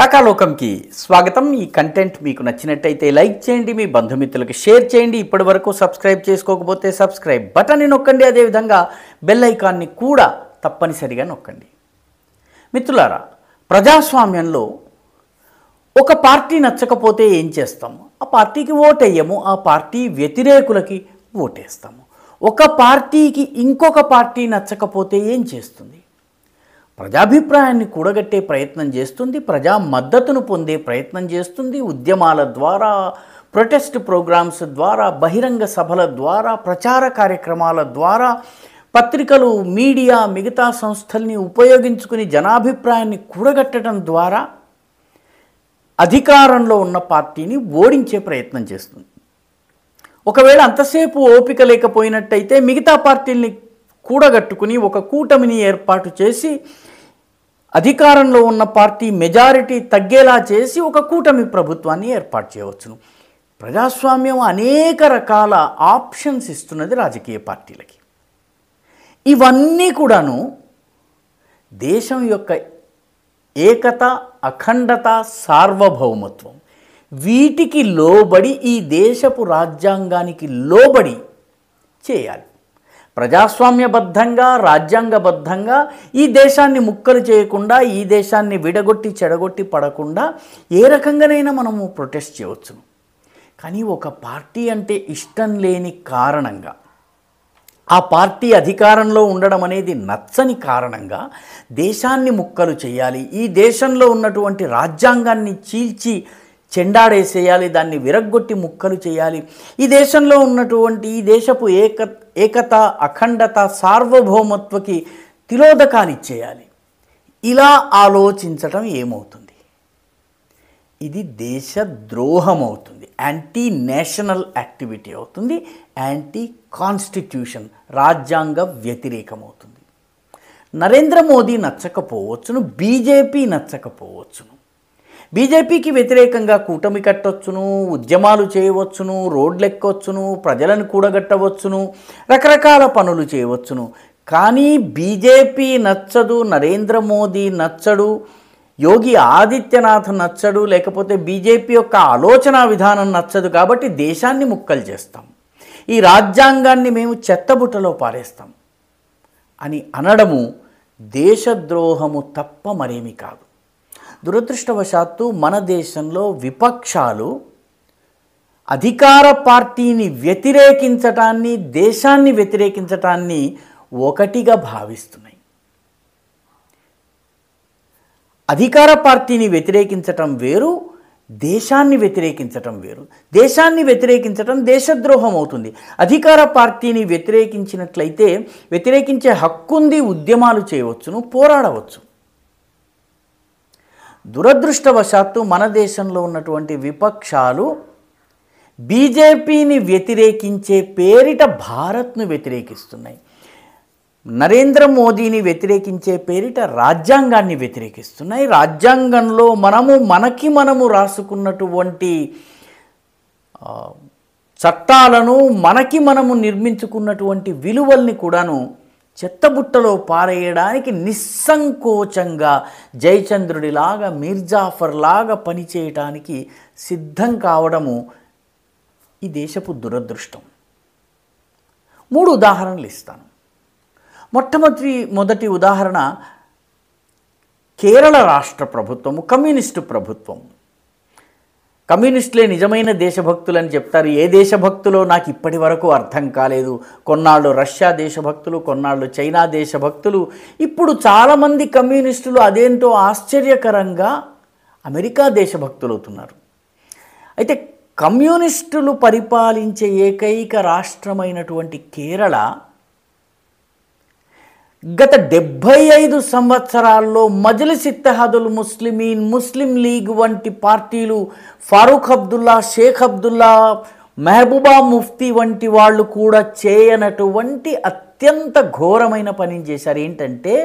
రకాలోకంకి స్వాగతం ఈ కంటెంట్ మీకు నచ్చినట్టయితే లైక్ చేయండి మీ బంధుమిత్రులకు షేర్ చేయండి ఇప్పటి వరకు సబ్స్క్రైబ్ చేసుకోకపోతే సబ్స్క్రైబ్ బటన్ని నొక్కండి అదేవిధంగా బెల్ ఐకాన్ని కూడా తప్పనిసరిగా నొక్కండి మిత్రులారా ప్రజాస్వామ్యంలో ఒక పార్టీ నచ్చకపోతే ఏం చేస్తాము ఆ పార్టీకి ఓటేయము ఆ పార్టీ వ్యతిరేకులకి ఓటేస్తాము ఒక పార్టీకి ఇంకొక పార్టీ నచ్చకపోతే ఏం చేస్తుంది ప్రజాభిప్రాయాన్ని కూడగట్టే ప్రయత్నం చేస్తుంది ప్రజా మద్దతును పొందే ప్రయత్నం చేస్తుంది ఉద్యమాల ద్వారా ప్రొటెస్ట్ ప్రోగ్రామ్స్ ద్వారా బహిరంగ సభల ద్వారా ప్రచార కార్యక్రమాల ద్వారా పత్రికలు మీడియా మిగతా సంస్థల్ని ఉపయోగించుకుని జనాభిప్రాయాన్ని కూడగట్టడం ద్వారా అధికారంలో ఉన్న పార్టీని ఓడించే ప్రయత్నం చేస్తుంది ఒకవేళ అంతసేపు ఓపిక లేకపోయినట్టయితే మిగతా పార్టీల్ని కూడగట్టుకుని ఒక కూటమిని ఏర్పాటు చేసి అధికారంలో ఉన్న పార్టీ మెజారిటీ తగ్గేలా చేసి ఒక కూటమి ప్రభుత్వాన్ని ఏర్పాటు చేయవచ్చును ప్రజాస్వామ్యం అనేక రకాల ఆప్షన్స్ ఇస్తున్నది రాజకీయ పార్టీలకి ఇవన్నీ కూడాను దేశం యొక్క ఏకత అఖండత సార్వభౌమత్వం వీటికి లోబడి ఈ దేశపు రాజ్యాంగానికి లోబడి చేయాలి ప్రజాస్వామ్యబద్ధంగా రాజ్యాంగబద్ధంగా ఈ దేశాన్ని ముక్కలు చేయకుండా ఈ దేశాన్ని విడగొట్టి చెడగొట్టి పడకుండా ఏ రకంగానైనా మనము ప్రొటెస్ట్ చేయవచ్చు కానీ ఒక పార్టీ అంటే ఇష్టం లేని కారణంగా ఆ పార్టీ అధికారంలో ఉండడం అనేది నచ్చని కారణంగా దేశాన్ని ముక్కలు చేయాలి ఈ దేశంలో ఉన్నటువంటి రాజ్యాంగాన్ని చీల్చి చెండాడేసేయాలి దాన్ని విరగ్గొట్టి ముక్కలు చేయాలి ఈ దేశంలో ఉన్నటువంటి ఈ దేశపు ఏక ఏకత అఖండత సార్వభౌమత్వకి ఇచ్చేయాలి ఇలా ఆలోచించటం ఏమవుతుంది ఇది దేశ ద్రోహం అవుతుంది యాంటీ నేషనల్ యాక్టివిటీ అవుతుంది యాంటీ కాన్స్టిట్యూషన్ రాజ్యాంగ వ్యతిరేకమవుతుంది నరేంద్ర మోదీ నచ్చకపోవచ్చును బీజేపీ నచ్చకపోవచ్చును బీజేపీకి వ్యతిరేకంగా కూటమి కట్టొచ్చును ఉద్యమాలు చేయవచ్చును రోడ్లెక్కొచ్చును ప్రజలను కూడగట్టవచ్చును రకరకాల పనులు చేయవచ్చును కానీ బీజేపీ నచ్చదు నరేంద్ర మోదీ నచ్చడు యోగి ఆదిత్యనాథ్ నచ్చడు లేకపోతే బీజేపీ యొక్క ఆలోచన విధానం నచ్చదు కాబట్టి దేశాన్ని ముక్కలు చేస్తాం ఈ రాజ్యాంగాన్ని మేము చెత్తబుట్టలో పారేస్తాం అని అనడము దేశద్రోహము తప్ప మరేమి కాదు దురదృష్టవశాత్తు మన దేశంలో విపక్షాలు అధికార పార్టీని వ్యతిరేకించటాన్ని దేశాన్ని వ్యతిరేకించటాన్ని ఒకటిగా భావిస్తున్నాయి అధికార పార్టీని వ్యతిరేకించటం వేరు దేశాన్ని వ్యతిరేకించటం వేరు దేశాన్ని వ్యతిరేకించటం దేశద్రోహం అవుతుంది అధికార పార్టీని వ్యతిరేకించినట్లయితే వ్యతిరేకించే హక్కుంది ఉద్యమాలు చేయవచ్చును పోరాడవచ్చు దురదృష్టవశాత్తు మన దేశంలో ఉన్నటువంటి విపక్షాలు బీజేపీని వ్యతిరేకించే పేరిట భారత్ను వ్యతిరేకిస్తున్నాయి నరేంద్ర మోదీని వ్యతిరేకించే పేరిట రాజ్యాంగాన్ని వ్యతిరేకిస్తున్నాయి రాజ్యాంగంలో మనము మనకి మనము రాసుకున్నటువంటి చట్టాలను మనకి మనము నిర్మించుకున్నటువంటి విలువల్ని కూడాను చెత్తబుట్టలో పారేయడానికి నిస్సంకోచంగా జయచంద్రుడిలాగా మీర్జాఫర్లాగా పనిచేయటానికి సిద్ధం కావడము ఈ దేశపు దురదృష్టం మూడు ఉదాహరణలు ఇస్తాను మొట్టమొదటి మొదటి ఉదాహరణ కేరళ రాష్ట్ర ప్రభుత్వము కమ్యూనిస్టు ప్రభుత్వం కమ్యూనిస్టులే నిజమైన దేశభక్తులని చెప్తారు ఏ దేశభక్తులో నాకు ఇప్పటి వరకు అర్థం కాలేదు కొన్నాళ్ళు రష్యా దేశభక్తులు కొన్నాళ్ళు చైనా దేశభక్తులు ఇప్పుడు చాలామంది కమ్యూనిస్టులు అదేంటో ఆశ్చర్యకరంగా అమెరికా దేశభక్తులు అవుతున్నారు అయితే కమ్యూనిస్టులు పరిపాలించే ఏకైక రాష్ట్రమైనటువంటి కేరళ గత డెబ్భై ఐదు సంవత్సరాల్లో మజలిస్ ఇత్తహాదుల్ ముస్లిమీన్ ముస్లిం లీగ్ వంటి పార్టీలు ఫారూక్ అబ్దుల్లా షేక్ అబ్దుల్లా మెహబూబా ముఫ్తీ వంటి వాళ్ళు కూడా చేయనటువంటి అత్యంత ఘోరమైన పని చేశారు ఏంటంటే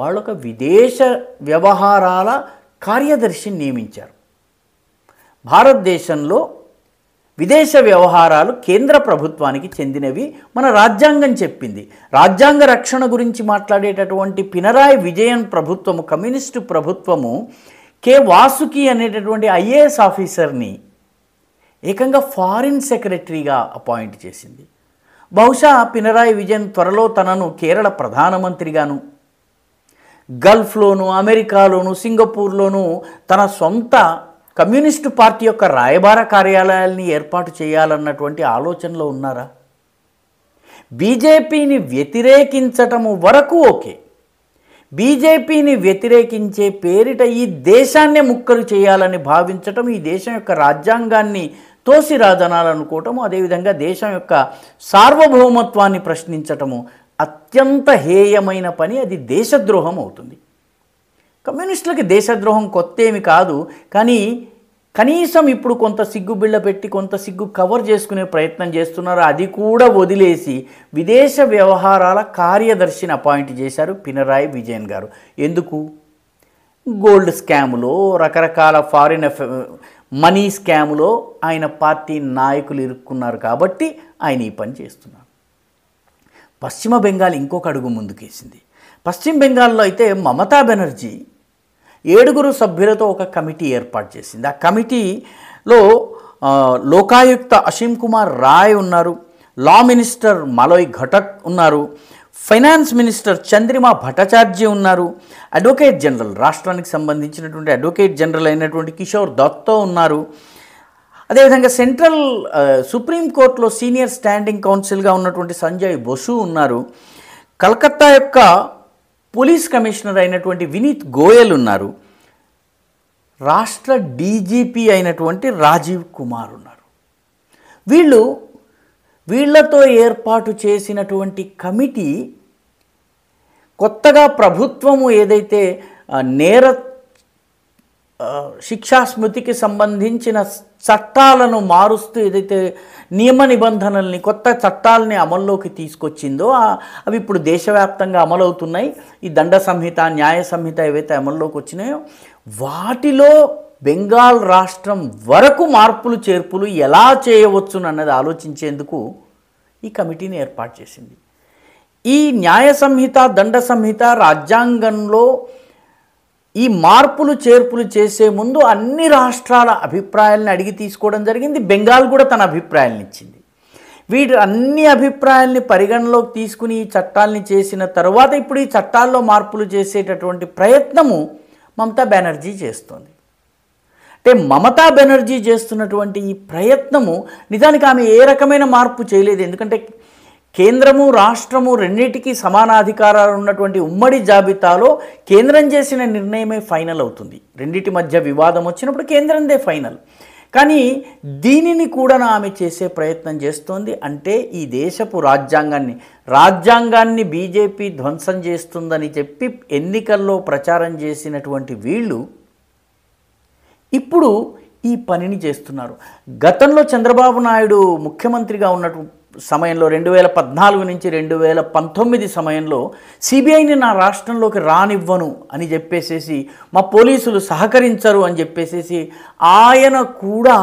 వాళ్ళు ఒక విదేశ వ్యవహారాల కార్యదర్శిని నియమించారు భారతదేశంలో విదేశ వ్యవహారాలు కేంద్ర ప్రభుత్వానికి చెందినవి మన రాజ్యాంగం చెప్పింది రాజ్యాంగ రక్షణ గురించి మాట్లాడేటటువంటి పినరాయి విజయన్ ప్రభుత్వము కమ్యూనిస్టు ప్రభుత్వము కె వాసుకి అనేటటువంటి ఐఏఎస్ ఆఫీసర్ని ఏకంగా ఫారిన్ సెక్రటరీగా అపాయింట్ చేసింది బహుశా పినరాయి విజయన్ త్వరలో తనను కేరళ ప్రధానమంత్రిగాను గల్ఫ్లోను అమెరికాలోను సింగపూర్లోను తన సొంత కమ్యూనిస్టు పార్టీ యొక్క రాయబార కార్యాలయాల్ని ఏర్పాటు చేయాలన్నటువంటి ఆలోచనలో ఉన్నారా బీజేపీని వ్యతిరేకించటము వరకు ఓకే బీజేపీని వ్యతిరేకించే పేరిట ఈ దేశాన్నే ముక్కలు చేయాలని భావించటం ఈ దేశం యొక్క రాజ్యాంగాన్ని తోసి రాజనాలనుకోవటము అదేవిధంగా దేశం యొక్క సార్వభౌమత్వాన్ని ప్రశ్నించటము అత్యంత హేయమైన పని అది దేశద్రోహం అవుతుంది కమ్యూనిస్టులకి దేశద్రోహం కొత్తేమి కాదు కానీ కనీసం ఇప్పుడు కొంత సిగ్గు బిళ్ళ పెట్టి కొంత సిగ్గు కవర్ చేసుకునే ప్రయత్నం చేస్తున్నారు అది కూడా వదిలేసి విదేశ వ్యవహారాల కార్యదర్శిని అపాయింట్ చేశారు పినరాయి విజయన్ గారు ఎందుకు గోల్డ్ స్కాములో రకరకాల ఫారిన్ మనీ స్కాములో ఆయన పార్టీ నాయకులు ఇరుక్కున్నారు కాబట్టి ఆయన ఈ పని చేస్తున్నారు పశ్చిమ బెంగాల్ ఇంకొక అడుగు ముందుకేసింది పశ్చిమ బెంగాల్లో అయితే మమతా బెనర్జీ ఏడుగురు సభ్యులతో ఒక కమిటీ ఏర్పాటు చేసింది ఆ కమిటీలో లోకాయుక్త అసీం కుమార్ రాయ్ ఉన్నారు లా మినిస్టర్ మలోయ్ ఘటక్ ఉన్నారు ఫైనాన్స్ మినిస్టర్ చంద్రిమా భట్టాచార్జీ ఉన్నారు అడ్వకేట్ జనరల్ రాష్ట్రానికి సంబంధించినటువంటి అడ్వకేట్ జనరల్ అయినటువంటి కిషోర్ దత్తో ఉన్నారు అదేవిధంగా సెంట్రల్ సుప్రీంకోర్టులో సీనియర్ స్టాండింగ్ కౌన్సిల్గా ఉన్నటువంటి సంజయ్ బసు ఉన్నారు కలకత్తా యొక్క పోలీస్ కమిషనర్ అయినటువంటి వినీత్ గోయల్ ఉన్నారు రాష్ట్ర డీజీపీ అయినటువంటి రాజీవ్ కుమార్ ఉన్నారు వీళ్ళు వీళ్లతో ఏర్పాటు చేసినటువంటి కమిటీ కొత్తగా ప్రభుత్వము ఏదైతే నేర శిక్షాస్మృతికి సంబంధించిన చట్టాలను మారుస్తూ ఏదైతే నియమ నిబంధనల్ని కొత్త చట్టాలని అమల్లోకి తీసుకొచ్చిందో అవి ఇప్పుడు దేశవ్యాప్తంగా అమలవుతున్నాయి ఈ దండ సంహిత న్యాయ సంహిత ఏవైతే అమల్లోకి వచ్చినాయో వాటిలో బెంగాల్ రాష్ట్రం వరకు మార్పులు చేర్పులు ఎలా చేయవచ్చునన్నది ఆలోచించేందుకు ఈ కమిటీని ఏర్పాటు చేసింది ఈ న్యాయ సంహిత దండ సంహిత రాజ్యాంగంలో ఈ మార్పులు చేర్పులు చేసే ముందు అన్ని రాష్ట్రాల అభిప్రాయాలను అడిగి తీసుకోవడం జరిగింది బెంగాల్ కూడా తన అభిప్రాయాలను ఇచ్చింది వీటి అన్ని అభిప్రాయాల్ని పరిగణలోకి తీసుకుని ఈ చట్టాలని చేసిన తర్వాత ఇప్పుడు ఈ చట్టాల్లో మార్పులు చేసేటటువంటి ప్రయత్నము మమతా బెనర్జీ చేస్తోంది అంటే మమతా బెనర్జీ చేస్తున్నటువంటి ఈ ప్రయత్నము నిజానికి ఆమె ఏ రకమైన మార్పు చేయలేదు ఎందుకంటే కేంద్రము రాష్ట్రము రెండింటికీ సమానాధికారాలు ఉన్నటువంటి ఉమ్మడి జాబితాలో కేంద్రం చేసిన నిర్ణయమే ఫైనల్ అవుతుంది రెండింటి మధ్య వివాదం వచ్చినప్పుడు కేంద్రందే ఫైనల్ కానీ దీనిని కూడా ఆమె చేసే ప్రయత్నం చేస్తోంది అంటే ఈ దేశపు రాజ్యాంగాన్ని రాజ్యాంగాన్ని బీజేపీ ధ్వంసం చేస్తుందని చెప్పి ఎన్నికల్లో ప్రచారం చేసినటువంటి వీళ్ళు ఇప్పుడు ఈ పనిని చేస్తున్నారు గతంలో చంద్రబాబు నాయుడు ముఖ్యమంత్రిగా ఉన్నట్టు సమయంలో రెండు వేల పద్నాలుగు నుంచి రెండు వేల పంతొమ్మిది సమయంలో సిబిఐని నా రాష్ట్రంలోకి రానివ్వను అని చెప్పేసేసి మా పోలీసులు సహకరించరు అని చెప్పేసేసి ఆయన కూడా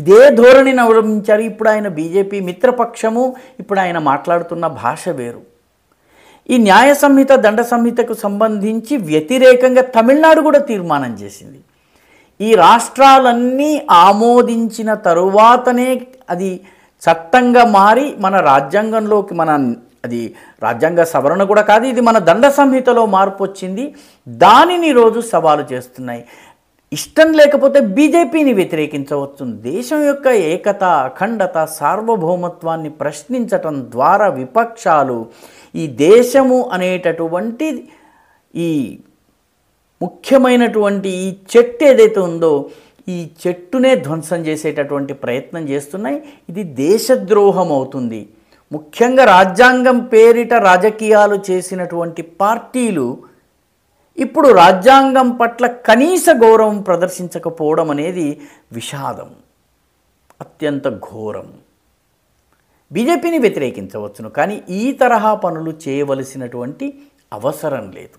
ఇదే ధోరణిని అవలంబించారు ఇప్పుడు ఆయన బీజేపీ మిత్రపక్షము ఇప్పుడు ఆయన మాట్లాడుతున్న భాష వేరు ఈ న్యాయ సంహిత దండ సంహితకు సంబంధించి వ్యతిరేకంగా తమిళనాడు కూడా తీర్మానం చేసింది ఈ రాష్ట్రాలన్నీ ఆమోదించిన తరువాతనే అది చట్టంగా మారి మన రాజ్యాంగంలోకి మన అది రాజ్యాంగ సవరణ కూడా కాదు ఇది మన దండ సంహితలో మార్పు వచ్చింది దానిని రోజు సవాలు చేస్తున్నాయి ఇష్టం లేకపోతే బీజేపీని వ్యతిరేకించవచ్చు దేశం యొక్క ఏకత అఖండత సార్వభౌమత్వాన్ని ప్రశ్నించటం ద్వారా విపక్షాలు ఈ దేశము అనేటటువంటి ఈ ముఖ్యమైనటువంటి ఈ చెట్టు ఏదైతే ఉందో ఈ చెట్టునే ధ్వంసం చేసేటటువంటి ప్రయత్నం చేస్తున్నాయి ఇది దేశద్రోహం అవుతుంది ముఖ్యంగా రాజ్యాంగం పేరిట రాజకీయాలు చేసినటువంటి పార్టీలు ఇప్పుడు రాజ్యాంగం పట్ల కనీస గౌరవం ప్రదర్శించకపోవడం అనేది విషాదం అత్యంత ఘోరం బీజేపీని వ్యతిరేకించవచ్చును కానీ ఈ తరహా పనులు చేయవలసినటువంటి అవసరం లేదు